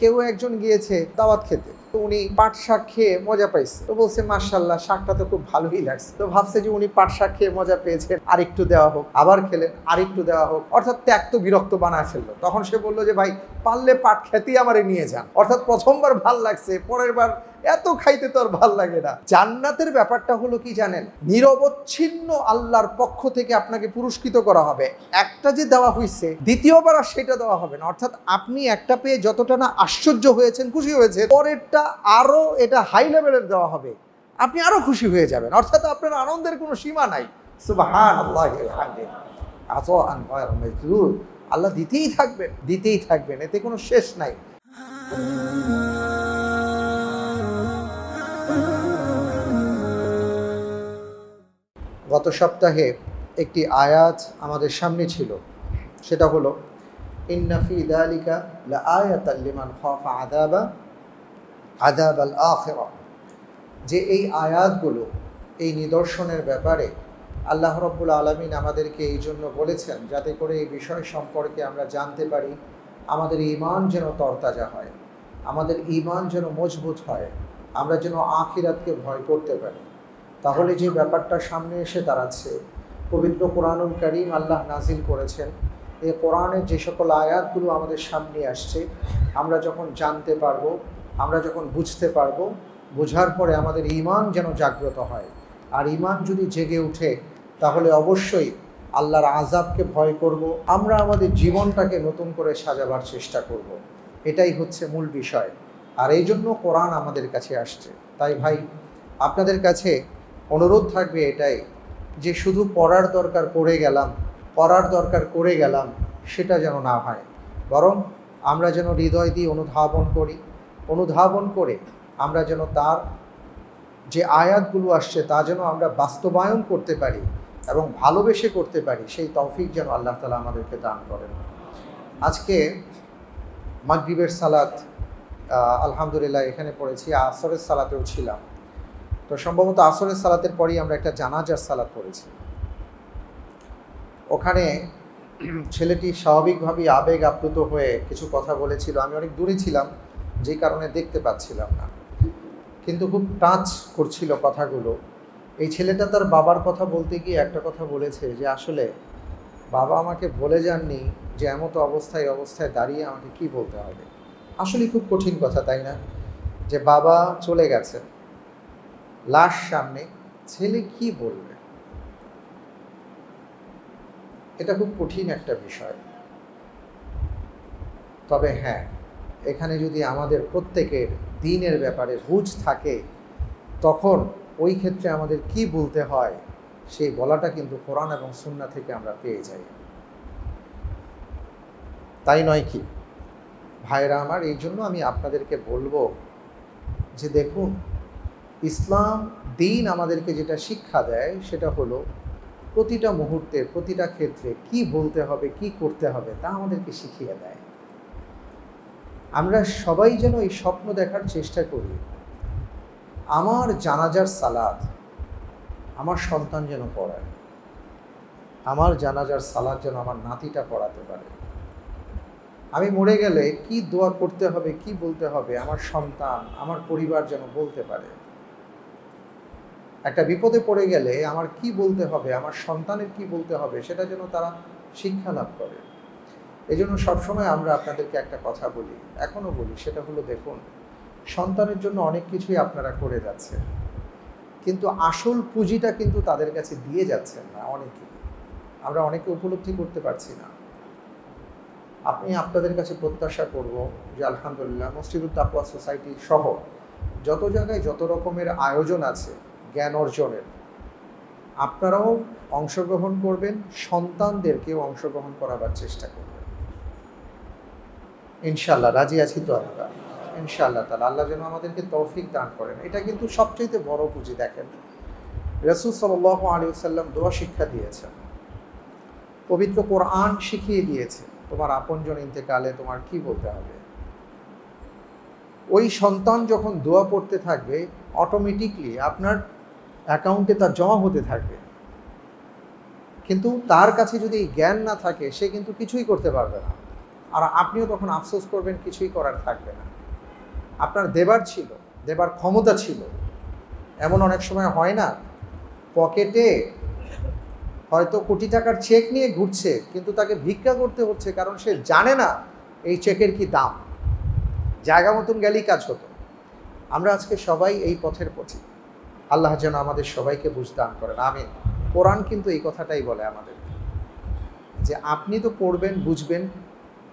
কেউ একজন গিয়েছে দাওয়াত খেতে তো উনি পাট শাক খেয়ে মজা পাইছে তো বলছে মার্শাল্লাহ শাকটা তো খুব ভালোই লাগছে তো ভাবছে যে উনি পাট শাক খেয়ে মজা পেয়েছেন আরেকটু দেওয়া হোক আবার খেলেন একটু দেওয়া হোক অর্থাৎ ত্যাগ তো বিরক্ত বানায় ফেললো তখন সে বললো যে ভাই পারলে পাট খেতেই আমারে নিয়ে যান অর্থাৎ প্রথমবার ভাল লাগছে পরের বার এত খাইতে তো আর ভাল লাগে না জান্নাতের ব্যাপারটা হলো কি জানেন নিরবচ্ছিন্ন আল্লাহর পক্ষ থেকে আপনাকে পুরস্কৃত করা হবে একটা যে দেওয়া হয়েছে দ্বিতীয়বার আর সেটা দেওয়া হবে না অর্থাৎ আপনি একটা পেয়ে যতটা না আশ্চর্য হয়েছেন খুশি হয়েছে পরেরটা আরও এটা হাই লেভেলের দেওয়া হবে আপনি আরও খুশি হয়ে যাবেন অর্থাৎ আপনার আনন্দের কোনো সীমা নাই আল্লাহ আল্লাহ দিতেই থাকবেন দিতেই থাকবেন এতে কোনো শেষ নাই গত সপ্তাহে একটি আয়াত আমাদের সামনে ছিল সেটা হলো ইন্নাফি লা আয়াত লিমান আদাবা আদাব আল আখেরা যে এই আয়াতগুলো এই নিদর্শনের ব্যাপারে আল্লাহ রব্বুল আলমিন আমাদেরকে এই জন্য বলেছেন যাতে করে এই বিষয় সম্পর্কে আমরা জানতে পারি আমাদের ইমান যেন তরতাজা হয় আমাদের ইমান যেন মজবুত হয় আমরা যেন আখিরাতকে ভয় করতে পারি তাহলে যে ব্যাপারটা সামনে এসে দাঁড়াচ্ছে পবিত্র কোরআনুল করিম আল্লাহ নাজিল করেছেন এই কোরআনের যে সকল আয়াতগুলো আমাদের সামনে আসছে আমরা যখন জানতে পারবো আমরা যখন বুঝতে পারবো বোঝার পরে আমাদের ইমান যেন জাগ্রত হয় আর ইমান যদি জেগে উঠে তাহলে অবশ্যই আল্লাহর আজাবকে ভয় করব। আমরা আমাদের জীবনটাকে নতুন করে সাজাবার চেষ্টা করব। এটাই হচ্ছে মূল বিষয় আর এই জন্য কোরআন আমাদের কাছে আসছে তাই ভাই আপনাদের কাছে অনুরোধ থাকবে এটাই যে শুধু পড়ার দরকার করে গেলাম পড়ার দরকার করে গেলাম সেটা যেন না হয় বরং আমরা যেন হৃদয় দিয়ে অনুধাবন করি অনুধাবন করে আমরা যেন তার যে আয়াতগুলো আসছে তা যেন আমরা বাস্তবায়ন করতে পারি এবং ভালোবেসে করতে পারি সেই তৌফিক যেন আল্লাহ তালা আমাদেরকে দান করেন আজকে মাগরিবের সালাত আলহামদুলিল্লাহ এখানে পড়েছি আসরের সালাতেও ছিলাম তো সম্ভবত আসরের সালাতের পরই আমরা একটা জানাজার সালাত পড়েছি ওখানে ছেলেটি স্বাভাবিকভাবেই আবেগ আপ্লুত হয়ে কিছু কথা বলেছিল আমি অনেক দূরে ছিলাম যে কারণে দেখতে পাচ্ছিলাম না কিন্তু খুব টাচ করছিল কথাগুলো এই ছেলেটা তার বাবার কথা বলতে গিয়ে একটা কথা বলেছে যে আসলে বাবা আমাকে বলে যাননি যে এমত অবস্থায় অবস্থায় দাঁড়িয়ে আমাকে কি বলতে হবে আসলে খুব কঠিন কথা তাই না যে বাবা চলে গেছেন লাশ সামনে ছেলে কি বলবে এটা খুব কঠিন একটা বিষয় তবে হ্যাঁ এখানে যদি আমাদের প্রত্যেকের দিনের ব্যাপারে বুঝ থাকে তখন ওই ক্ষেত্রে আমাদের কি বলতে হয় সেই বলাটা কিন্তু কোরআন এবং সুন্না থেকে আমরা পেয়ে যাই তাই নয় কি ভাইরা আমার এই জন্য আমি আপনাদেরকে বলবো যে দেখুন ইসলাম দিন আমাদেরকে যেটা শিক্ষা দেয় সেটা হলো প্রতিটা মুহূর্তে প্রতিটা ক্ষেত্রে কি বলতে হবে কি করতে হবে তা আমাদেরকে শিখিয়ে দেয় আমরা সবাই যেন এই স্বপ্ন দেখার চেষ্টা করি আমার জানাজার সালাদ আমার সন্তান যেন পড়ায় আমার জানাজার সালাদ যেন আমার নাতিটা পড়াতে পারে আমি মরে গেলে কি দোয়া করতে হবে কি বলতে হবে আমার সন্তান আমার পরিবার যেন বলতে পারে একটা বিপদে পড়ে গেলে আমার কি বলতে হবে আমার সন্তানের কি বলতে হবে সেটা যেন তারা শিক্ষা লাভ করে এই জন্য সবসময় আমরা আপনাদেরকে একটা কথা বলি এখনও বলি সেটা হলো দেখুন সন্তানের জন্য অনেক কিছুই আপনারা করে যাচ্ছেন কিন্তু আসল পুঁজিটা কিন্তু তাদের কাছে দিয়ে যাচ্ছেন না অনেকে আমরা অনেকে উপলব্ধি করতে পারছি না আপনি আপনাদের কাছে প্রত্যাশা করব যে আলহামদুলিল্লাহ মসজিদুল তাকুয়া সোসাইটি সহ যত জায়গায় যত রকমের আয়োজন আছে জ্ঞান অর্জনের আপনারাও অংশগ্রহণ করবেন সন্তানদেরকেও অংশগ্রহণ করাবার চেষ্টা করবেন ইনশাল্লাহ রাজি আছি তো আমরা ইনশাল্লাহ তালা আল্লাহ যেন আমাদেরকে তৌফিক দান করেন এটা কিন্তু সবচেয়ে বড় পুঁজি দেখেন রসুল সাল আলী সাল্লাম দোয়া শিক্ষা দিয়েছেন পবিত্র কোরআন শিখিয়ে দিয়েছে তোমার আপনজন ইন্তেকালে তোমার কি বলতে হবে ওই সন্তান যখন দোয়া পড়তে থাকবে অটোমেটিকলি আপনার অ্যাকাউন্টে তার জমা হতে থাকবে কিন্তু তার কাছে যদি জ্ঞান না থাকে সে কিন্তু কিছুই করতে পারবে না আর আপনিও তখন আফসোস করবেন কিছুই করার থাকবে না আপনার দেবার ছিল দেবার ক্ষমতা ছিল এমন অনেক সময় হয় না পকেটে হয়তো কোটি টাকার চেক নিয়ে ঘুরছে কিন্তু তাকে ভিক্ষা করতে হচ্ছে কারণ সে জানে না এই চেকের কি দাম জায়গা মতন গেলেই কাজ হতো আমরা আজকে সবাই এই পথের পথে আল্লাহ যেন আমাদের সবাইকে বুঝদান করেন আমি কোরআন কিন্তু এই কথাটাই বলে আমাদের যে আপনি তো পড়বেন বুঝবেন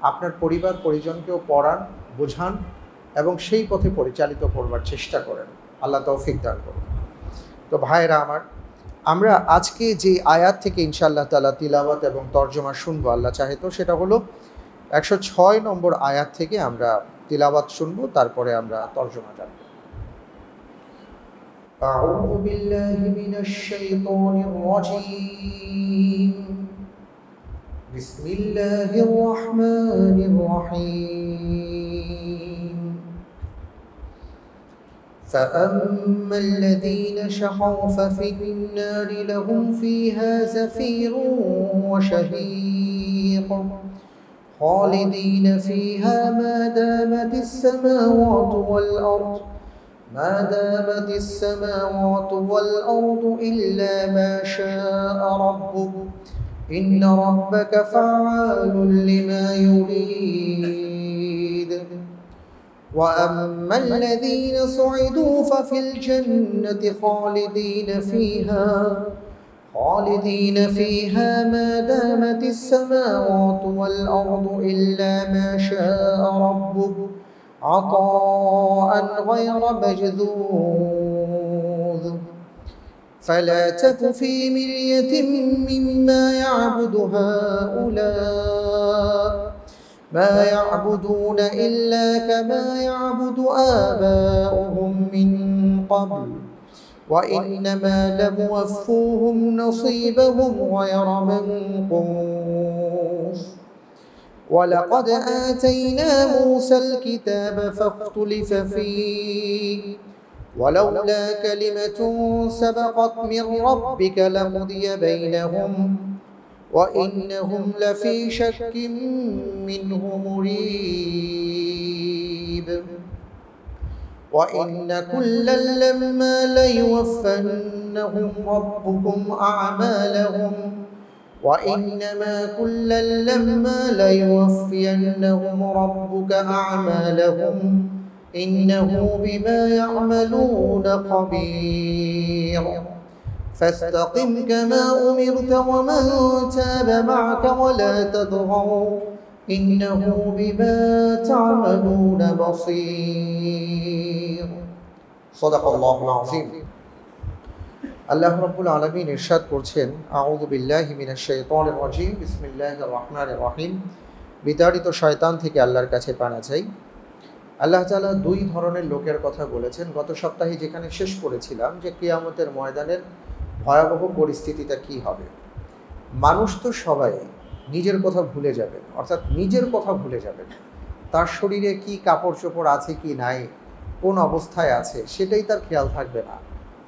আপনার পরিবার পরিজনকেও পড়ান বোঝান এবং সেই পথে পরিচালিত করবার চেষ্টা করেন আল্লাহ তৌফিক দান করুন তো ভাইরা আমার আমরা আজকে যে আয়াত থেকে ইনশাআল্লাহ তালা তিলাওয়াত এবং তর্জমা শুনবো আল্লাহ চাহে তো সেটা হলো একশো ছয় নম্বর আয়াত থেকে আমরা তিলাবাত শুনবো তারপরে আমরা তর্জমা জানবো أعوذ بالله من الشيطان الرجيم بسم الله الرحمن الرحيم فأما الذين شقوا ففي النار لهم فيها زفير وشهيق خالدين فيها ما دامت السماوات والأرض ما دامت السماوات والأرض إلا ما شاء ربك إن ربك فعال لما يريد وأما الذين سعدوا ففي الجنة خالدين فيها خالدين فيها ما دامت السماوات والأرض إلا ما شاء ربك عطاء غير مجذوذ فلا تك في مرية مما يعبد هؤلاء ما يعبدون إلا كما يعبد آباؤهم من قبل وإنما لموفوهم نصيبهم غير منقوص ولقد آتينا موسى الكتاب فاختلف فيه ولولا كلمة سبقت من ربك لقضي بينهم وإنهم لفي شك منه مريب وإن كلا لما ليوفنهم ربكم أعمالهم وإنما كلا لما ليوفينهم ربك أعمالهم إنه بما يعملون خبير فاستقم كما أمرت ومن تاب معك ولا تطغوا إنه بما تعملون بصير صدق الله العظيم আল্লাহ রব্বুল আলমী ইরশাদ করছেন আউদুবিল্লাহ হিমিনা বিসমিল্লাহ রহমান রহিম বিতাড়িত শয়তান থেকে আল্লাহর কাছে পানা চাই আল্লাহ তালা দুই ধরনের লোকের কথা বলেছেন গত সপ্তাহে যেখানে শেষ করেছিলাম যে কেয়ামতের ময়দানের ভয়াবহ পরিস্থিতিটা কি হবে মানুষ তো সবাই নিজের কথা ভুলে যাবে অর্থাৎ নিজের কথা ভুলে যাবে তার শরীরে কি কাপড় চোপড় আছে কি নাই কোন অবস্থায় আছে সেটাই তার খেয়াল থাকবে না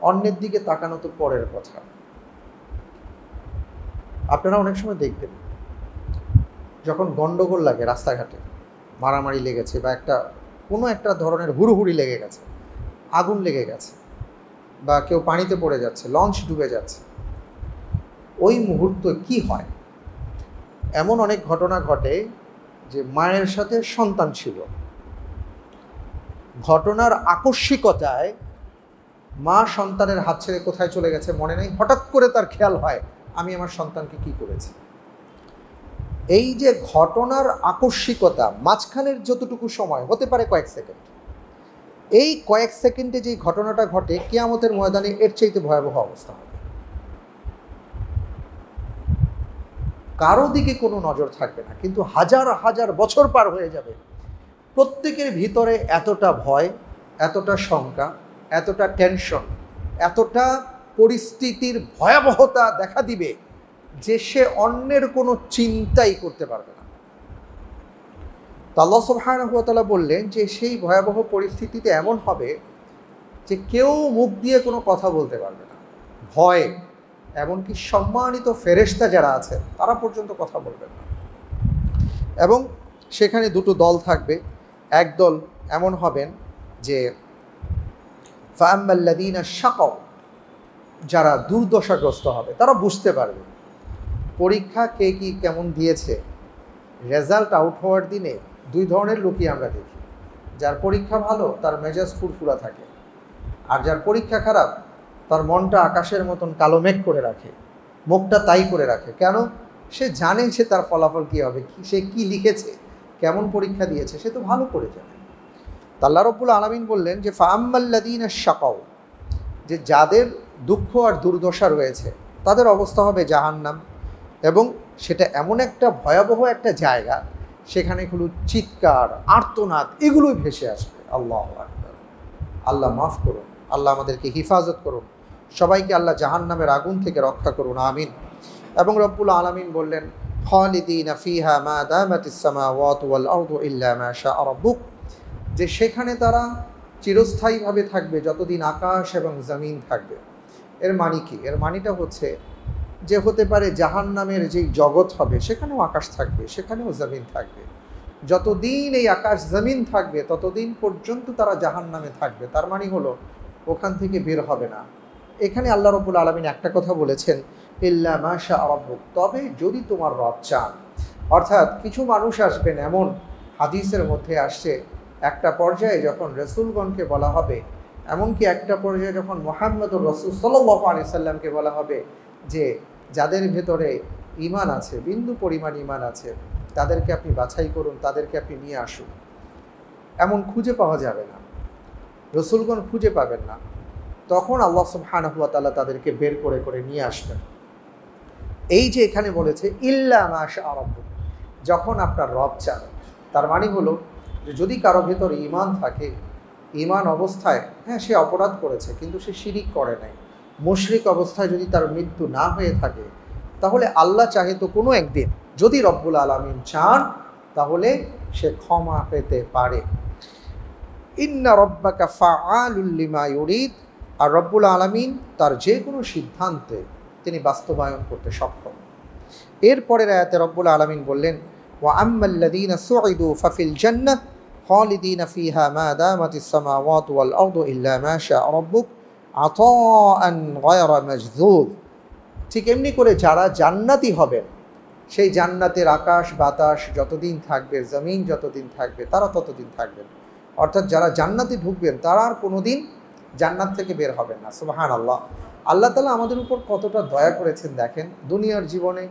অন্যের দিকে তাকানো তো পরের কথা আপনারা অনেক সময় দেখবেন যখন গণ্ডগোল লাগে রাস্তাঘাটে মারামারি লেগেছে বা একটা কোনো একটা ধরনের হুড়ুহুড়ি লেগে গেছে আগুন লেগে গেছে বা কেউ পানিতে পড়ে যাচ্ছে লঞ্চ ডুবে যাচ্ছে ওই মুহূর্তে কি হয় এমন অনেক ঘটনা ঘটে যে মায়ের সাথে সন্তান ছিল ঘটনার আকস্মিকতায় মা সন্তানের হাত ছেড়ে কোথায় চলে গেছে মনে নেই হঠাৎ করে তার খেয়াল হয় আমি আমার সন্তানকে কি করেছি এই যে ঘটনার আকস্মিকতা মাঝখানের যতটুকু সময় হতে পারে কয়েক সেকেন্ড এই কয়েক সেকেন্ডে যে ঘটনাটা ঘটে কেয়ামতের ময়দানে এর চাইতে ভয়াবহ অবস্থা হবে কারো দিকে কোনো নজর থাকবে না কিন্তু হাজার হাজার বছর পার হয়ে যাবে প্রত্যেকের ভিতরে এতটা ভয় এতটা শঙ্কা এতটা টেনশন এতটা পরিস্থিতির ভয়াবহতা দেখা দিবে যে সে অন্যের কোনো চিন্তাই করতে পারবে না তো আল্লাহ বললেন যে সেই ভয়াবহ পরিস্থিতিতে এমন হবে যে কেউ মুখ দিয়ে কোনো কথা বলতে পারবে না ভয় এমনকি সম্মানিত ফেরেস্তা যারা আছেন তারা পর্যন্ত কথা বলবেন না এবং সেখানে দুটো দল থাকবে এক দল এমন হবেন যে ফাম্মাল্লাদিনা শাকও যারা দুর্দশাগ্রস্ত হবে তারা বুঝতে পারবে পরীক্ষা কে কি কেমন দিয়েছে রেজাল্ট আউট হওয়ার দিনে দুই ধরনের লোকই আমরা দেখি যার পরীক্ষা ভালো তার মেজাজ ফুরফুরা থাকে আর যার পরীক্ষা খারাপ তার মনটা আকাশের মতন কালো মেঘ করে রাখে মুখটা তাই করে রাখে কেন সে জানে সে তার ফলাফল কী হবে সে কি লিখেছে কেমন পরীক্ষা দিয়েছে সে তো ভালো করে জানে তাল্লা রব্বুল আলমিন বললেন যে ফাম্মাল্লাদিন শাকাও যে যাদের দুঃখ আর দুর্দশা রয়েছে তাদের অবস্থা হবে জাহান্নাম এবং সেটা এমন একটা ভয়াবহ একটা জায়গা সেখানে কোনো চিৎকার আর্তনাদ এগুলোই ভেসে আসবে আল্লাহ আল্লাহ মাফ করুন আল্লাহ আমাদেরকে হিফাজত করুন সবাইকে আল্লাহ জাহান্নামের আগুন থেকে রক্ষা করুন আমিন এবং রব্বুল আলমিন বললেন ফলিদিন ফিহা মা দামাতিস ওয়াত ওয়াল আরদু ইল্লা মা শাআ রাব্বুক যে সেখানে তারা চিরস্থায়ীভাবে থাকবে যতদিন আকাশ এবং জমিন থাকবে এর মানে কি এর মানিটা হচ্ছে যে হতে পারে জাহান নামের যেই জগৎ হবে সেখানেও আকাশ থাকবে সেখানেও জমিন থাকবে যতদিন এই আকাশ জমিন থাকবে ততদিন পর্যন্ত তারা জাহান নামে থাকবে তার মানে হলো ওখান থেকে বের হবে না এখানে আল্লাহ রবুল আলমিন একটা কথা বলেছেন ইল্লা মাসা আরব্বুক তবে যদি তোমার রব চান অর্থাৎ কিছু মানুষ আসবেন এমন হাদিসের মধ্যে আসছে একটা পর্যায়ে যখন রসুলগণকে বলা হবে এমনকি একটা পর্যায়ে যখন মোহাম্মদুর রসুল সাল্লাহ আলি সাল্লামকে বলা হবে যে যাদের ভেতরে ইমান আছে বিন্দু পরিমাণ ইমান আছে তাদেরকে আপনি বাছাই করুন তাদেরকে আপনি নিয়ে আসুন এমন খুঁজে পাওয়া যাবে না রসুলগণ খুঁজে পাবেন না তখন আল্লাহ সুবহানাহুয়া তালা তাদেরকে বের করে করে নিয়ে আসবেন এই যে এখানে বলেছে ইল্লা মাশা আরব্য যখন আপনার রব চান তার মানে হলো যে যদি কারো ভেতর ইমান থাকে ইমান অবস্থায় হ্যাঁ সে অপরাধ করেছে কিন্তু সে শিরিক করে নাই মুশরিক অবস্থায় যদি তার মৃত্যু না হয়ে থাকে তাহলে আল্লাহ চাহে তো কোনো একদিন যদি রব্বুল আলমিন চান তাহলে সে ক্ষমা পেতে পারে ইন্না রব্বাকা আলুল্লিমা ইউরিদ আর রব্বুল আলমিন তার যে কোনো সিদ্ধান্তে তিনি বাস্তবায়ন করতে সক্ষম এরপরের আয়াতে রব্বুল আলমিন বললেন ওয়া আম্মাল্লাদিনা সুঈদু ফাফিল জান্নাত খালিদিন ফিহা মা দামাতিস সামাওয়াত ওয়াল আরদু ইল্লা মা শা রাব্বুক আতাআন গায়রা ঠিক এমনি করে যারা জান্নাতি হবেন সেই জান্নাতের আকাশ বাতাস যতদিন থাকবে জমিন যতদিন থাকবে তারা ততদিন থাকবেন অর্থাৎ যারা জান্নাতি ঢুকবেন তারা আর কোনো দিন জান্নাত থেকে বের হবেন না সুবাহান আল্লাহ আল্লাহ তালা আমাদের উপর কতটা দয়া করেছেন দেখেন দুনিয়ার জীবনে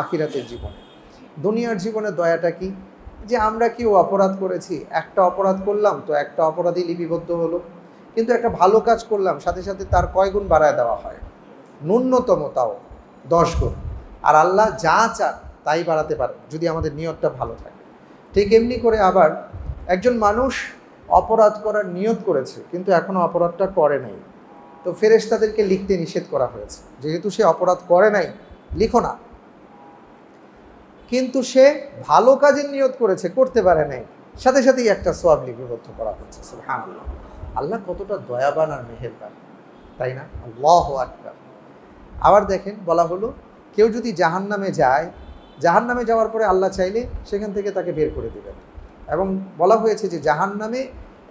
আখিরাতের জীবনে দুনিয়ার জীবনে দয়াটা কি যে আমরা কেউ অপরাধ করেছি একটা অপরাধ করলাম তো একটা অপরাধী লিপিবদ্ধ হলো কিন্তু একটা ভালো কাজ করলাম সাথে সাথে তার কয়গুণ বাড়ায় দেওয়া হয় ন্যূনতম তাও দশ গুণ আর আল্লাহ যা চান তাই বাড়াতে পারে যদি আমাদের নিয়তটা ভালো থাকে ঠিক এমনি করে আবার একজন মানুষ অপরাধ করার নিয়ত করেছে কিন্তু এখনও অপরাধটা করে নাই তো ফেরেস তাদেরকে লিখতে নিষেধ করা হয়েছে যেহেতু সে অপরাধ করে নাই লিখো না কিন্তু সে ভালো কাজের নিয়ত করেছে করতে পারে নাই সাথে সাথেই একটা সোয়াব লিপিবদ্ধ করা হচ্ছে হ্যাঁ আল্লাহ কতটা দয়াবান আর মেহেরবান তাই না আল্লাহ আকবার আবার দেখেন বলা হলো কেউ যদি জাহান নামে যায় জাহান নামে যাওয়ার পরে আল্লাহ চাইলে সেখান থেকে তাকে বের করে দেবেন এবং বলা হয়েছে যে জাহান নামে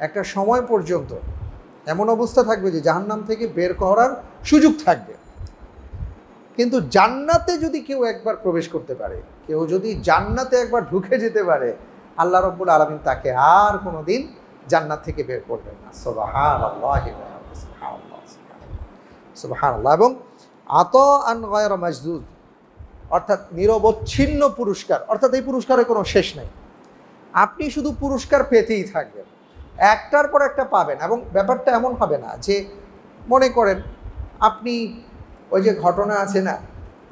একটা সময় পর্যন্ত এমন অবস্থা থাকবে যে জাহান্নাম থেকে বের করার সুযোগ থাকবে কিন্তু জান্নাতে যদি কেউ একবার প্রবেশ করতে পারে কেউ যদি জান্নাতে একবার ঢুকে যেতে পারে আল্লাহ রব্বুল আলমিন তাকে আর কোনো দিন জান্নাত থেকে বের করবেন না সোবাহান আল্লাহ এবং আত আন গয়র অর্থাৎ নিরবচ্ছিন্ন পুরস্কার অর্থাৎ এই পুরস্কারের কোনো শেষ নেই আপনি শুধু পুরস্কার পেতেই থাকবেন একটার পর একটা পাবেন এবং ব্যাপারটা এমন হবে না যে মনে করেন আপনি ওই যে ঘটনা আছে না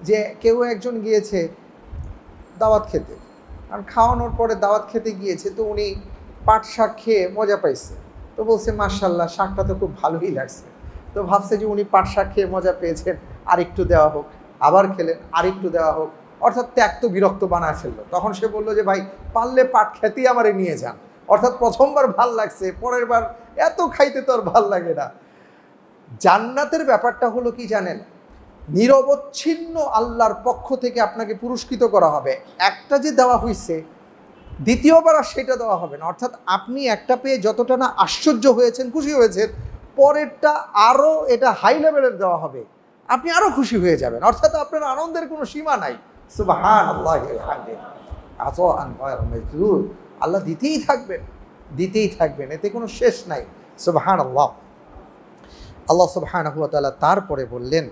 যে কেউ একজন গিয়েছে দাওয়াত খেতে আর খাওয়ানোর পরে দাওয়াত খেতে গিয়েছে তো উনি পাট শাক খেয়ে মজা পাইছে তো বলছে মার্শাল্লাহ শাকটা তো খুব ভালোই লাগছে তো ভাবছে যে উনি পাট শাক খেয়ে মজা পেয়েছেন আর একটু দেওয়া হোক আবার খেলেন আর একটু দেওয়া হোক অর্থাৎ ত্যাক্ত বিরক্ত বানা ফেললো তখন সে বললো যে ভাই পারলে পাট খেতেই আমারে নিয়ে যান অর্থাৎ প্রথমবার ভাল লাগছে পরের বার এত খাইতে তো আর ভাল লাগে না জান্নাতের ব্যাপারটা হলো কি জানেন নিরবচ্ছিন্ন আল্লাহর পক্ষ থেকে আপনাকে পুরস্কৃত করা হবে একটা যে দেওয়া হয়েছে দ্বিতীয়বার আর সেটা দেওয়া হবে না অর্থাৎ আপনি একটা পেয়ে যতটা না আশ্চর্য হয়েছেন খুশি হয়েছেন পরেরটা আরও এটা হাই লেভেলের দেওয়া হবে আপনি আরও খুশি হয়ে যাবেন অর্থাৎ আপনার আনন্দের কোনো সীমা নাই আল্লাহ আল্লাহ দিতেই থাকবেন দিতেই থাকবেন এতে কোনো শেষ নাই সুবাহান আল্লাহ আল্লাহ সুবাহান তারপরে বললেন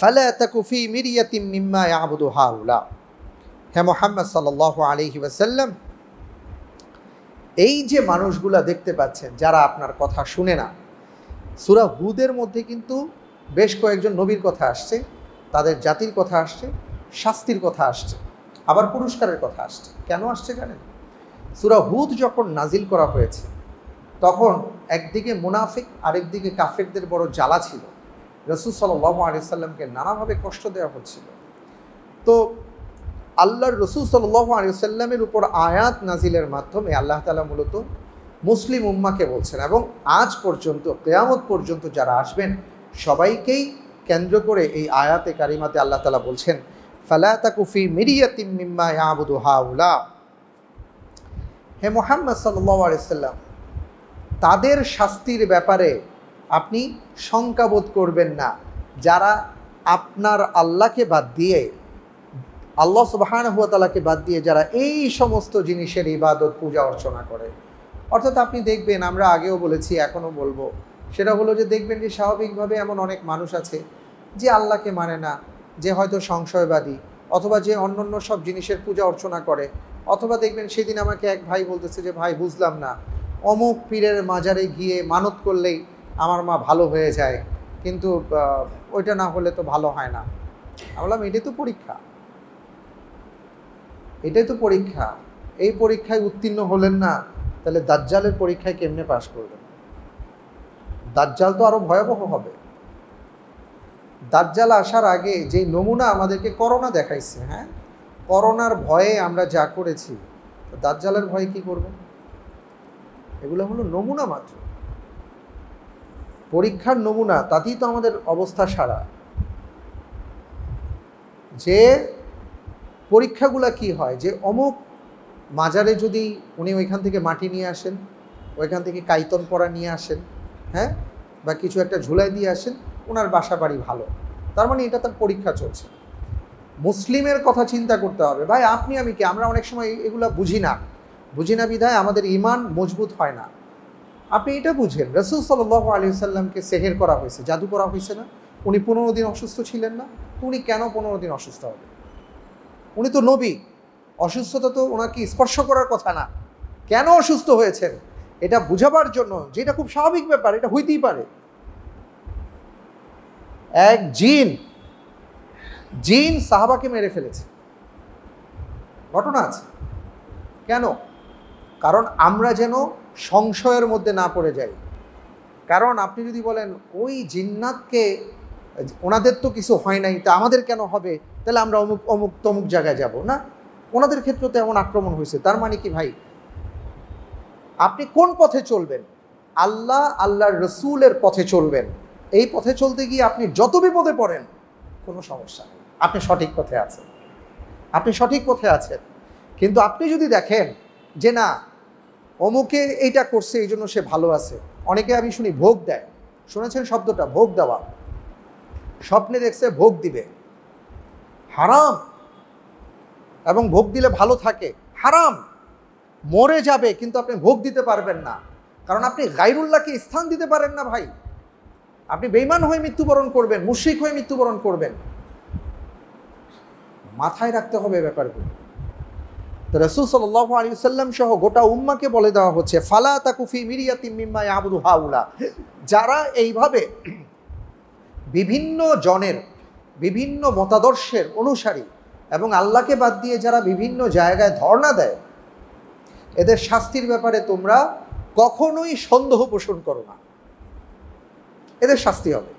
ফালা তাকুফি মিরিয়াতিম মিম্মা আবুদু হাউলা হ্যাঁ মোহাম্মদ সাল আলহি ওয়াসাল্লাম এই যে মানুষগুলা দেখতে পাচ্ছেন যারা আপনার কথা শুনে না সুরা হুদের মধ্যে কিন্তু বেশ কয়েকজন নবীর কথা আসছে তাদের জাতির কথা আসছে শাস্তির কথা আসছে আবার পুরস্কারের কথা আসছে কেন আসছে জানেন সুরা হুদ যখন নাজিল করা হয়েছে তখন একদিকে মুনাফিক আরেকদিকে কাফেরদের বড় জ্বালা ছিল রসুল সাল্লাহ আলি সাল্লামকে নানাভাবে কষ্ট দেওয়া হচ্ছিল তো আল্লাহর রসুল সাল্লাহ আলি সাল্লামের উপর আয়াত নাজিলের মাধ্যমে আল্লাহ তালা মূলত মুসলিম উম্মাকে বলছেন এবং আজ পর্যন্ত কেয়ামত পর্যন্ত যারা আসবেন সবাইকেই কেন্দ্র করে এই আয়াতে কারিমাতে আল্লাহ তালা বলছেন ফালাতাকুফি মিরিয়াতিম ইয়াবুদু হাউলা হে মোহাম্মদ সাল্লাহ সাল্লাম তাদের শাস্তির ব্যাপারে আপনি শঙ্কাবোধ করবেন না যারা আপনার আল্লাহকে বাদ দিয়ে আল্লাহ সুবাহান হুয়াতালাকে বাদ দিয়ে যারা এই সমস্ত জিনিসের ইবাদত পূজা অর্চনা করে অর্থাৎ আপনি দেখবেন আমরা আগেও বলেছি এখনও বলবো সেটা হলো যে দেখবেন যে স্বাভাবিকভাবে এমন অনেক মানুষ আছে যে আল্লাহকে মানে না যে হয়তো সংশয়বাদী অথবা যে অন্য অন্য সব জিনিসের পূজা অর্চনা করে অথবা দেখবেন সেদিন আমাকে এক ভাই বলতেছে যে ভাই বুঝলাম না অমুক পীরের মাজারে গিয়ে মানত করলেই আমার মা ভালো হয়ে যায় কিন্তু ওইটা না হলে তো ভালো হয় না বললাম এটাই তো পরীক্ষা এটাই তো পরীক্ষা এই পরীক্ষায় উত্তীর্ণ হলেন না তাহলে দাজ্জালের পরীক্ষায় কেমনে পাশ করবেন দাজ্জাল তো আরও ভয়াবহ হবে দাজ্জাল আসার আগে যে নমুনা আমাদেরকে করোনা দেখাইছে হ্যাঁ করোনার ভয়ে আমরা যা করেছি দাজ্জালের ভয়ে কি করব এগুলো হলো নমুনা মাত্র পরীক্ষার নমুনা তাতেই তো আমাদের অবস্থা সারা যে পরীক্ষাগুলা কি হয় যে অমুক মাজারে যদি উনি ওইখান থেকে মাটি নিয়ে আসেন ওইখান থেকে কাইতন পড়া নিয়ে আসেন হ্যাঁ বা কিছু একটা ঝুলাই দিয়ে আসেন ওনার বাসা বাড়ি ভালো তার মানে এটা তার পরীক্ষা চলছে মুসলিমের কথা চিন্তা করতে হবে ভাই আপনি আমি কি আমরা অনেক সময় এগুলো বুঝি না বুঝি না বিধায় আমাদের ইমান মজবুত হয় না আপনি এটা বুঝেন রসুল সাল্লাহ আলী সাল্লামকে সেহের করা হয়েছে জাদু করা হয়েছে না উনি পনেরো দিন অসুস্থ ছিলেন না উনি কেন পনেরো দিন অসুস্থ হবেন উনি তো নবী অসুস্থতা তো ওনাকে স্পর্শ করার কথা না কেন অসুস্থ হয়েছেন এটা বুঝাবার জন্য যেটা খুব স্বাভাবিক ব্যাপার এটা হইতেই পারে এক জিন জিন সাহাবাকে মেরে ফেলেছে ঘটনা আছে কেন কারণ আমরা যেন সংশয়ের মধ্যে না পড়ে যাই কারণ আপনি যদি বলেন ওই জিন্নাতকে ওনাদের তো কিছু হয় নাই তা আমাদের কেন হবে তাহলে আমরা অমুক অমুক তমুক জায়গায় যাব না ওনাদের ক্ষেত্রে তো এমন আক্রমণ হয়েছে তার মানে কি ভাই আপনি কোন পথে চলবেন আল্লাহ আল্লাহর রসুলের পথে চলবেন এই পথে চলতে গিয়ে আপনি যত বিপদে পড়েন কোনো সমস্যা নেই আপনি সঠিক পথে আছেন আপনি সঠিক পথে আছেন কিন্তু আপনি যদি দেখেন যে না অমুকে এইটা করছে এই জন্য সে ভালো আছে অনেকে আমি শুনি ভোগ দেয় শুনেছেন শব্দটা ভোগ দেওয়া স্বপ্নে দেখছে ভোগ দিবে হারাম এবং ভোগ দিলে ভালো থাকে হারাম মরে যাবে কিন্তু আপনি ভোগ দিতে পারবেন না কারণ আপনি গাইরুল্লাহকে স্থান দিতে পারেন না ভাই আপনি বেইমান হয়ে মৃত্যুবরণ করবেন মুশিক হয়ে মৃত্যুবরণ করবেন মাথায় রাখতে হবে ব্যাপারগুলো রসুল সাল্লাহ আলী সাল্লাম সহ গোটা উম্মাকে বলে দেওয়া হচ্ছে ফালা তাকুফি মিরিয়া তিম্মিম্মা আবুদু হাউলা যারা এইভাবে বিভিন্ন জনের বিভিন্ন মতাদর্শের অনুসারী এবং আল্লাহকে বাদ দিয়ে যারা বিভিন্ন জায়গায় ধর্ণা দেয় এদের শাস্তির ব্যাপারে তোমরা কখনোই সন্দেহ পোষণ করো না এদের শাস্তি হবে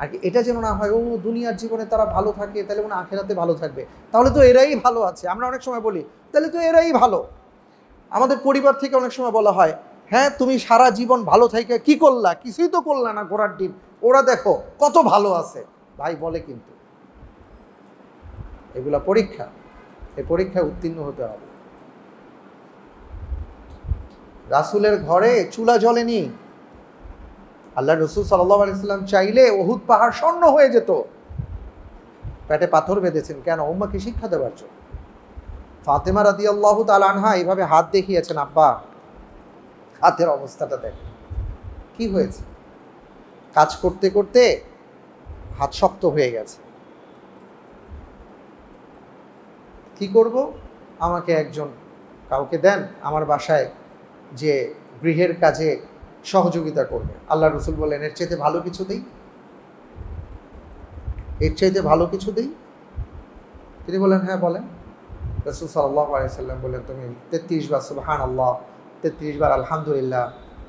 আর কি এটা যেন না হয় ও দুনিয়ার জীবনে তারা ভালো থাকে তাহলে মনে আখেরাতে ভালো থাকবে তাহলে তো এরাই ভালো আছে আমরা অনেক সময় বলি তাহলে তো এরাই ভালো আমাদের পরিবার থেকে অনেক সময় বলা হয় হ্যাঁ তুমি সারা জীবন ভালো থাকে কি করলা কিছুই তো করলা না ঘোড়ার ডিম ওরা দেখো কত ভালো আছে ভাই বলে কিন্তু এগুলা পরীক্ষা এই পরীক্ষায় উত্তীর্ণ হতে হবে রাসুলের ঘরে চুলা নিই আল্লাহ রসুল সাল্লাহ আলাইসাল্লাম চাইলে ওহুদ পাহাড় স্বর্ণ হয়ে যেত পেটে পাথর বেঁধেছেন কেন উম্মাকে শিক্ষা দেওয়ার জন্য ফাতেমা রাদি আল্লাহ আনহা এইভাবে হাত দেখিয়েছেন আব্বা হাতের অবস্থাটা দেখ কি হয়েছে কাজ করতে করতে হাত শক্ত হয়ে গেছে কি করব আমাকে একজন কাউকে দেন আমার বাসায় যে গৃহের কাজে সহযোগিতা করবে আল্লাহ রসুল বলেন এর চাইতে ভালো কিছু দেই এর চাইতে ভালো কিছু দেই তিনি বলেন হ্যাঁ বলেন রসুল সাল্লাহ আলাইসাল্লাম বলেন তুমি তেত্রিশ বার সুবাহান আল্লাহ তেত্রিশ বার আলহামদুলিল্লাহ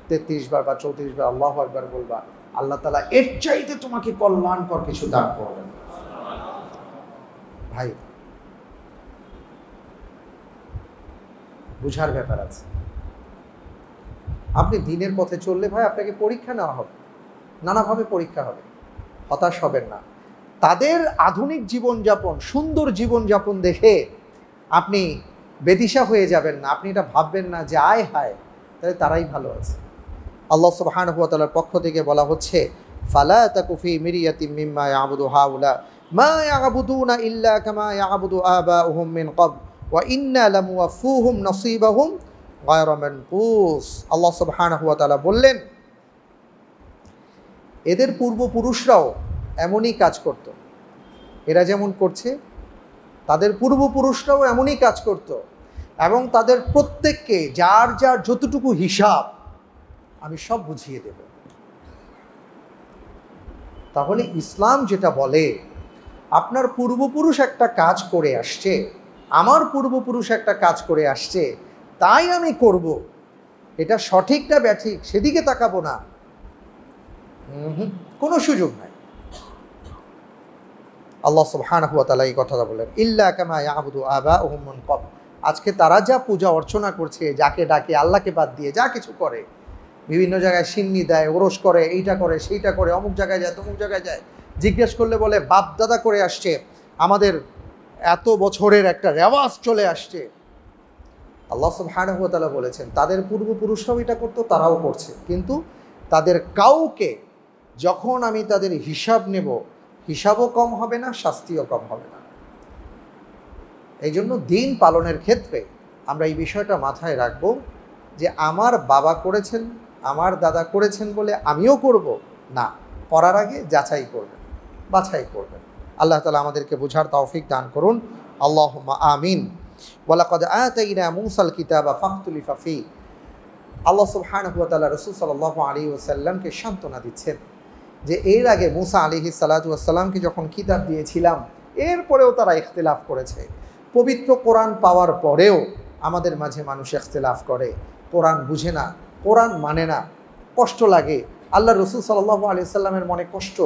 তেত্রিশ বার বা চৌত্রিশ বার আল্লাহ একবার বলবা আল্লাহ তালা এর চাইতে তোমাকে কল্যাণকর কিছু দান করবেন ভাই বুঝার ব্যাপার আছে আপনি দিনের পথে চললে ভাই আপনাকে পরীক্ষা নেওয়া হবে নানাভাবে পরীক্ষা হবে হতাশ হবেন না তাদের আধুনিক জীবনযাপন সুন্দর জীবনযাপন দেখে আপনি বেদিশা হয়ে যাবেন না আপনি এটা ভাববেন না যে আয় হায় তাহলে তারাই ভালো আছে আল্লাহ সুবাহান হুয়াতালার পক্ষ থেকে বলা হচ্ছে ফালা কুফি মিরিয়াতি মিম্মা আবুদু হাউলা মা ইয়াবুদুনা ইল্লা কামা ইয়াবুদু আবাউহুম মিন ওয়া ইন্না নসিবা হুম আল্লাহ সবহানা বললেন এদের পূর্বপুরুষরাও এমনই কাজ করত এরা যেমন করছে তাদের পূর্বপুরুষরাও এমনই কাজ করত এবং তাদের প্রত্যেককে যার যার যতটুকু হিসাব আমি সব বুঝিয়ে দেব তাহলে ইসলাম যেটা বলে আপনার পূর্বপুরুষ একটা কাজ করে আসছে আমার পূর্বপুরুষ একটা কাজ করে আসছে তাই আমি করব। এটা সঠিকটা ব্যাঠিক সেদিকে তাকাবো না কোনো সুযোগ নাই আল্লাহ তালা এই কথাটা বললেন ইল্লা কামা আবুদু আবা ওহমন কব আজকে তারা যা পূজা অর্চনা করছে যাকে ডাকে আল্লাহকে বাদ দিয়ে যা কিছু করে বিভিন্ন জায়গায় সিন্নি দেয় ওরস করে এইটা করে সেইটা করে অমুক জায়গায় যায় তমুক জায়গায় যায় জিজ্ঞেস করলে বলে বাপদাদা করে আসছে আমাদের এত বছরের একটা রেওয়াজ চলে আসছে আল্লাহ সুবহানহতালা বলেছেন তাদের পূর্বপুরুষরাও এটা করতো তারাও করছে কিন্তু তাদের কাউকে যখন আমি তাদের হিসাব নেব হিসাবও কম হবে না শাস্তিও কম হবে না এই জন্য দিন পালনের ক্ষেত্রে আমরা এই বিষয়টা মাথায় রাখব যে আমার বাবা করেছেন আমার দাদা করেছেন বলে আমিও করব না করার আগে যাচাই করবেন বাছাই করবেন আল্লাহ তালা আমাদেরকে বোঝার তৌফিক দান করুন আল্লাহ আমিন বলা ওয়ালাকদ আতাইনা মুসাল কিতাবা ফাহতুলি ফাফি আল্লাহ সুলহান হুয়াতাল্লাহ রসুল সাল্লাহ আলী ওসাল্লামকে সান্ত্বনা দিচ্ছেন যে এর আগে মুসা আলিহি সাল্লাতুয়াসাল্লামকে যখন কিতাব দিয়েছিলাম এরপরেও তারা ইখতলাফ করেছে পবিত্র কোরআন পাওয়ার পরেও আমাদের মাঝে মানুষ ইখতলাফ করে কোরআন বুঝে না কোরআন মানে না কষ্ট লাগে আল্লাহ রসুল সাল্লাহ আলিয়াল্লামের মনে কষ্ট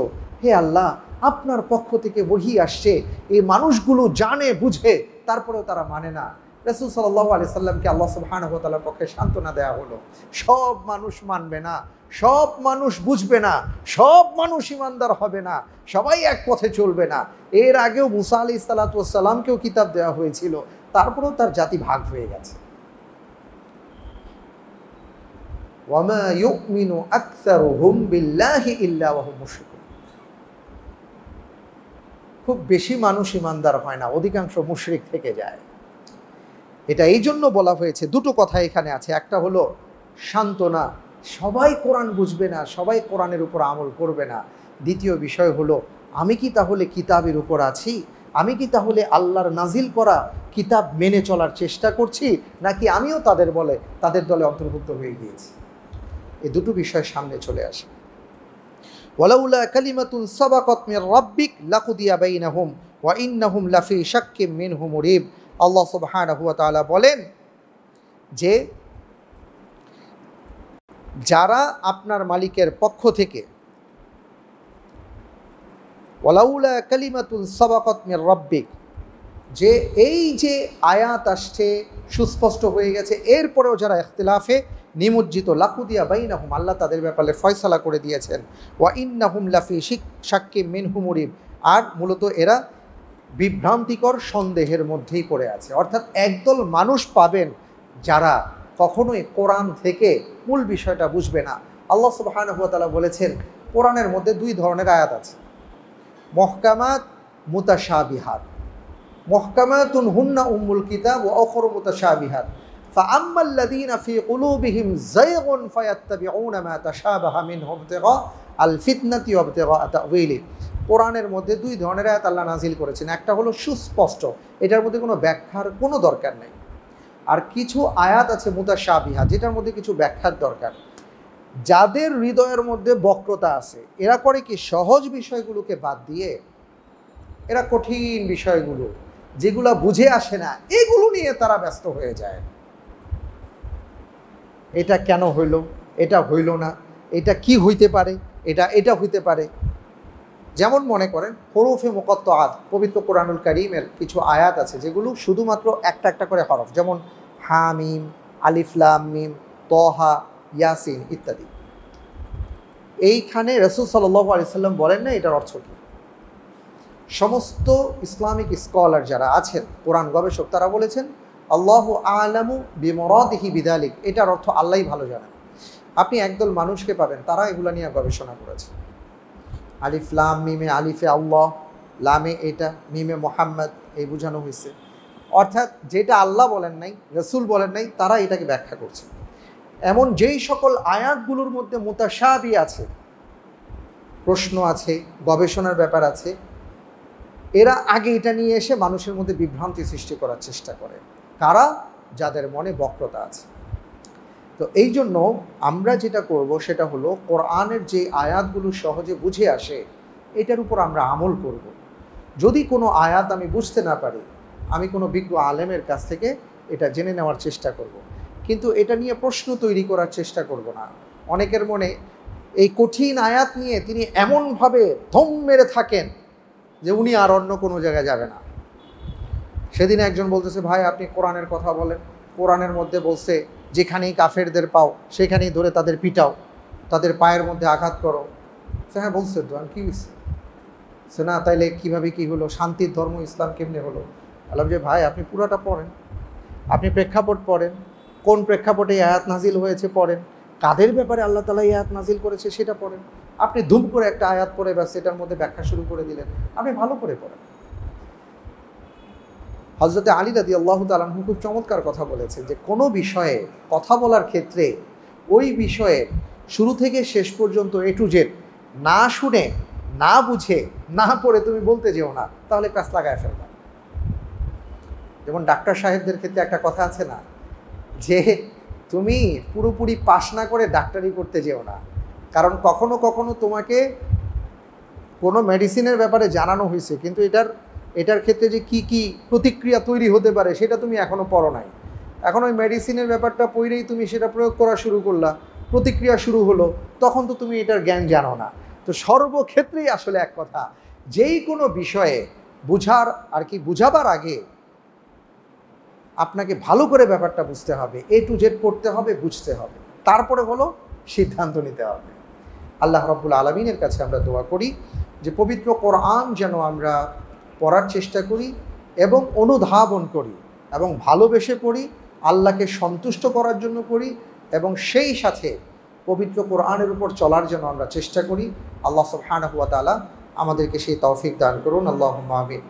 হে আল্লাহ আপনার পক্ষ থেকে বহি আসছে এই মানুষগুলো জানে বুঝে তারপরেও তারা মানে না রসুল সাল্লাহ আলি সাল্লামকে আল্লাহ হতালার পক্ষে সান্ত্বনা দেওয়া হলো সব মানুষ মানবে না সব মানুষ বুঝবে না সব মানুষ ইমানদার হবে না সবাই এক পথে চলবে না এর আগেও মুসা আলি সালাতামকেও কিতাব দেওয়া হয়েছিল তারপরেও তার জাতি ভাগ হয়ে গেছে ওয়ামা ইউমিনু ইল্লা মুশরিক খুব বেশি মানুষ ইমানদার হয় না অধিকাংশ মুশরিক থেকে যায় এটা এই জন্য বলা হয়েছে দুটো কথা এখানে আছে একটা হলো সান্ত্বনা সবাই কোরআন বুঝবে না সবাই কোরআনের উপর আমল করবে না দ্বিতীয় বিষয় হলো আমি কি তাহলে কিতাবের উপর আছি আমি কি তাহলে আল্লাহর নাজিল করা কিতাব মেনে চলার চেষ্টা করছি নাকি আমিও তাদের বলে তাদের দলে অন্তর্ভুক্ত হয়ে গিয়েছি এ দুটো বিষয় সামনে চলে আসে ওলাউলা কালিমাতুন সাবাকত মির রব্বিক লাকুদিয়া বাইনাহুম ওয়া ইন্নাহুম লাফি শাক্কি মিনহু আল্লাহ সুবহানাহু ওয়া তাআলা বলেন যে যারা আপনার মালিকের পক্ষ থেকে ওলাউলা কালিমাতুল সবাকত মির রব্বিক যে এই যে আয়াত আসছে সুস্পষ্ট হয়ে গেছে এরপরেও যারা ইখতিলাফে নিমজ্জিত লাকুদিয়া বাইনাহুম আল্লাহ তাদের ব্যাপারে ফয়সালা করে দিয়েছেন ওয়া ইন্নাহুম লাফি শিক সাক্ষী মিনহুমরিব আর মূলত এরা বিভ্রান্তিকর সন্দেহের মধ্যেই পড়ে আছে অর্থাৎ একদল মানুষ পাবেন যারা কখনোই কোরআন থেকে মূল বিষয়টা বুঝবে না আল্লাহ সুবাহানহুয়াতালা বলেছেন কোরআনের মধ্যে দুই ধরনের আয়াত আছে মহকামাত বিহার মহকামাতুন হুন্না উম্মুল কিতাব ও অখর বিহার فأما الذين في قلوبهم زيغ فيتبعون ما تشابه منه ابتغاء الفتنة وابتغاء تأويله কোরআনের মধ্যে দুই ধরনের আয়াত আল্লাহ নাজিল করেছেন একটা হলো সুস্পষ্ট এটার মধ্যে কোনো ব্যাখ্যার কোনো দরকার নেই আর কিছু আয়াত আছে মুতা শাবিহা যেটার মধ্যে কিছু ব্যাখ্যার দরকার যাদের হৃদয়ের মধ্যে বক্রতা আছে এরা করে কি সহজ বিষয়গুলোকে বাদ দিয়ে এরা কঠিন বিষয়গুলো যেগুলো বুঝে আসে না এগুলো নিয়ে তারা ব্যস্ত হয়ে যায় এটা কেন হইল এটা হইল না এটা কি হইতে পারে এটা এটা হইতে পারে যেমন মনে করেন হরফে মোকত্ত আত পবিত্র কোরআনুল করিমের কিছু আয়াত আছে যেগুলো শুধুমাত্র একটা একটা করে হরফ যেমন হামিম আলিফলাম মিম তহা ইয়াসিন ইত্যাদি এইখানে রসুল সাল্লাহ আলিয়াল্লাম বলেন না এটার অর্থ কী সমস্ত ইসলামিক স্কলার যারা আছেন কোরআন গবেষক তারা বলেছেন আল্লাহ আলামু বিমরদিহি বিদালিক এটার অর্থ আল্লাহ ভালো জানেন আপনি একদল মানুষকে পাবেন তারা এগুলো নিয়ে গবেষণা করেছে আলিফ লাম মিমে আলিফে আল্লাহ লামে এটা মিমে মোহাম্মদ এই বোঝানো হয়েছে অর্থাৎ যেটা আল্লাহ বলেন নাই রসুল বলেন নাই তারা এটাকে ব্যাখ্যা করছে এমন যেই সকল আয়াতগুলোর মধ্যে মোতাসাবি আছে প্রশ্ন আছে গবেষণার ব্যাপার আছে এরা আগে এটা নিয়ে এসে মানুষের মধ্যে বিভ্রান্তি সৃষ্টি করার চেষ্টা করে কারা যাদের মনে বক্রতা আছে তো এই জন্য আমরা যেটা করব সেটা হলো কোরআনের যে আয়াতগুলো সহজে বুঝে আসে এটার উপর আমরা আমল করব। যদি কোনো আয়াত আমি বুঝতে না পারি আমি কোনো বিজ্ঞ আলেমের কাছ থেকে এটা জেনে নেওয়ার চেষ্টা করব। কিন্তু এটা নিয়ে প্রশ্ন তৈরি করার চেষ্টা করব না অনেকের মনে এই কঠিন আয়াত নিয়ে তিনি এমনভাবে ধম মেরে থাকেন যে উনি আর অন্য কোনো জায়গায় যাবে না সেদিন একজন বলতেছে ভাই আপনি কোরআনের কথা বলেন কোরআনের মধ্যে বলছে যেখানেই কাফেরদের পাও সেখানেই ধরে তাদের পিটাও তাদের পায়ের মধ্যে আঘাত করো সে হ্যাঁ বলছে তো আমি কী হয়েছে সে না তাইলে কীভাবে কী হলো শান্তির ধর্ম ইসলাম কেমনে হলো বললাম যে ভাই আপনি পুরাটা পড়েন আপনি প্রেক্ষাপট পড়েন কোন প্রেক্ষাপটে আয়াত নাজিল হয়েছে পড়েন কাদের ব্যাপারে আল্লাহ তালা এই আয়াত নাজিল করেছে সেটা পড়েন আপনি ধুম করে একটা আয়াত পড়ে বা সেটার মধ্যে ব্যাখ্যা শুরু করে দিলেন আপনি ভালো করে পড়েন হজরতে আলী রাদি আল্লাহ তালাহ খুব চমৎকার কথা বলেছে যে কোনো বিষয়ে কথা বলার ক্ষেত্রে ওই বিষয়ের শুরু থেকে শেষ পর্যন্ত এ টু জেড না শুনে না বুঝে না পড়ে তুমি বলতে যেও না তাহলে কাজ লাগায় ফেলবে যেমন ডাক্তার সাহেবদের ক্ষেত্রে একটা কথা আছে না যে তুমি পুরোপুরি পাশ না করে ডাক্তারি করতে যেও না কারণ কখনো কখনো তোমাকে কোনো মেডিসিনের ব্যাপারে জানানো হয়েছে কিন্তু এটার এটার ক্ষেত্রে যে কি কি প্রতিক্রিয়া তৈরি হতে পারে সেটা তুমি এখনও পড়ো নাই এখন ওই মেডিসিনের ব্যাপারটা পড়েই তুমি সেটা প্রয়োগ করা শুরু করলা প্রতিক্রিয়া শুরু হলো তখন তো তুমি এটার জ্ঞান জানো না তো সর্বক্ষেত্রেই আসলে এক কথা যেই কোনো বিষয়ে বুঝার আর কি বুঝাবার আগে আপনাকে ভালো করে ব্যাপারটা বুঝতে হবে এ টু জেড পড়তে হবে বুঝতে হবে তারপরে হলো সিদ্ধান্ত নিতে হবে আল্লাহ রবুল আলমিনের কাছে আমরা দোয়া করি যে পবিত্র কোরআন যেন আমরা পড়ার চেষ্টা করি এবং অনুধাবন করি এবং ভালোবেসে পড়ি আল্লাহকে সন্তুষ্ট করার জন্য করি এবং সেই সাথে পবিত্র কোরআনের উপর চলার জন্য আমরা চেষ্টা করি আল্লাহ সব ওয়া তালা আমাদেরকে সেই তৌফিক দান করুন আল্লাহ মাহবিন